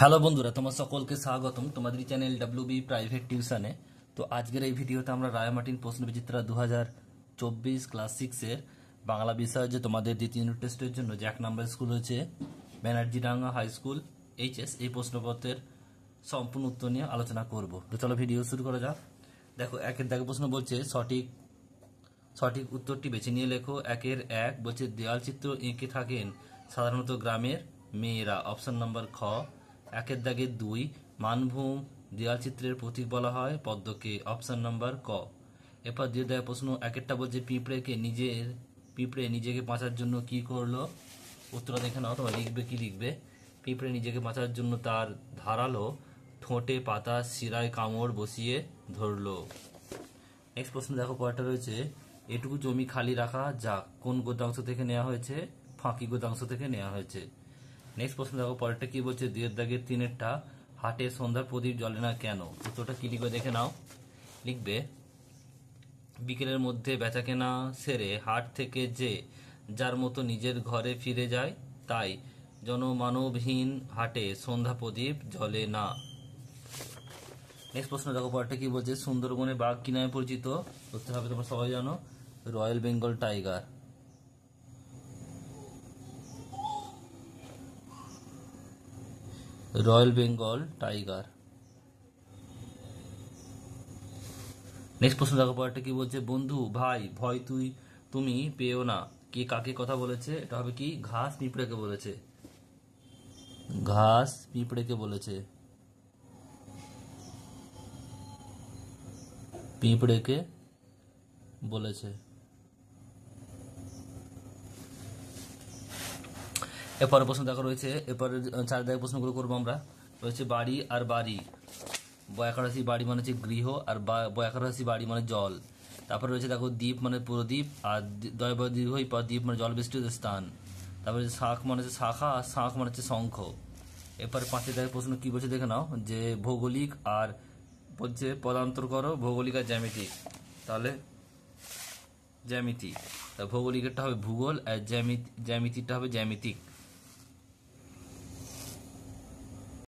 hello বন্ধুরা তোমার সকলকে স্বাগতম তোমাদের চ্যানেল ডাব্লিউ বি প্রাইভেট টিউশনে তো আজকের এই ভিডিওতে আমরা রায়মার্টিন প্রশ্ন বিচিত্রা দু হাজার চব্বিশ ক্লাস সিক্সের বাংলা বিষয় যে তোমাদের দ্বিতীয় ইউনিট টেস্টের জন্য যে এক নাম্বার স্কুল হচ্ছে ডাঙ্গা হাই স্কুল এইচএস এই প্রশ্নপত্রের সম্পূর্ণ উত্তর নিয়ে আলোচনা করব তো চলো ভিডিও শুরু করা যাক দেখো একের দেখো প্রশ্ন বলছে সঠিক সঠিক উত্তরটি বেছে নিয়ে লেখো একের এক বলছে দেয়াল চিত্র এঁকে থাকেন সাধারণত গ্রামের মেয়েরা অপশন নম্বর খ একের দাগে দুই মানভূম দেয়ালচিত্রের প্রতীক বলা হয় পদ্মকে অপশান নম্বর ক এরপর দিয়ে দেয় প্রশ্ন একেরটা বলছে পিঁপড়েকে নিজের পিঁপড়ে নিজেকে বাঁচার জন্য কি করলো উত্তর দেখে নাও অথবা লিখবে কি লিখবে পিঁপড়ে নিজেকে বাঁচার জন্য তার ধারালো ঠোঁটে পাতা শিরায় কামড় বসিয়ে ধরলো নেক্সট প্রশ্ন দেখো কয়টা রয়েছে এটুকু জমি খালি রাখা যাক কোন গোদাংশ থেকে নেওয়া হয়েছে ফাঁকি গোদাংশ থেকে নেওয়া হয়েছে নেক্সট প্রশ্ন দেখো পরেরটা কি বলছে দিয়ের দাগের তিনেরটা হাটে সন্ধ্যার প্রদীপ জ্বলে না কেন উত্তরটা কি লিখবে দেখে নাও লিখবে বিকেলের মধ্যে বেচাকেনা সেরে হাট থেকে যে যার মতো নিজের ঘরে ফিরে যায় তাই জনমানবহীন হাটে সন্ধ্যা প্রদীপ জ্বলে না নেক্সট প্রশ্ন দেখো পরেরটা কি বলছে সুন্দরবনে বাঘ কি নামে পরিচিত উত্তর হবে তোমরা সবাই জানো royal Bengal tiger royal Bengal tiger next প্রশ্ন দেখো পরেরটা কি বলছে বন্ধু ভাই ভয় তুই তুমি পেও না কে কাকে কথা বলেছে এটা হবে কি ঘাস পিঁপড়েকে বলেছে ঘাস পিঁপড়েকে বলেছে পিঁপড়েকে বলেছে এরপরে প্রশ্ন দেখা রয়েছে এরপরে চারিদিকে প্রশ্নগুলো করবো আমরা রয়েছে বাড়ি আর বাড়ি বয়াকারাশি বাড়ি মানে হচ্ছে গৃহ আর বয়াকারাশি বাড়ি মানে জল তারপরে রয়েছে দেখো দ্বীপ মানে পুরদ্বীপ আর দয়বদ্বীপ দ্বীপ মানে জলবৃষ্টিত স্থান তারপরে শাঁখ মানে হচ্ছে শাখা আর শাঁখ মানে হচ্ছে শঙ্খ এরপরে পাঁচটি দায়ের প্রশ্ন কী বলছে দেখে নাও যে ভৌগোলিক আর বলছে পদান্তর করো ভৌগোলিক আর জ্যামিতিক তাহলে জ্যামিতি তা ভৌগোলিকেরটা হবে ভূগোল আর জ্যামিতি জ্যামিতিটা হবে জ্যামিতিক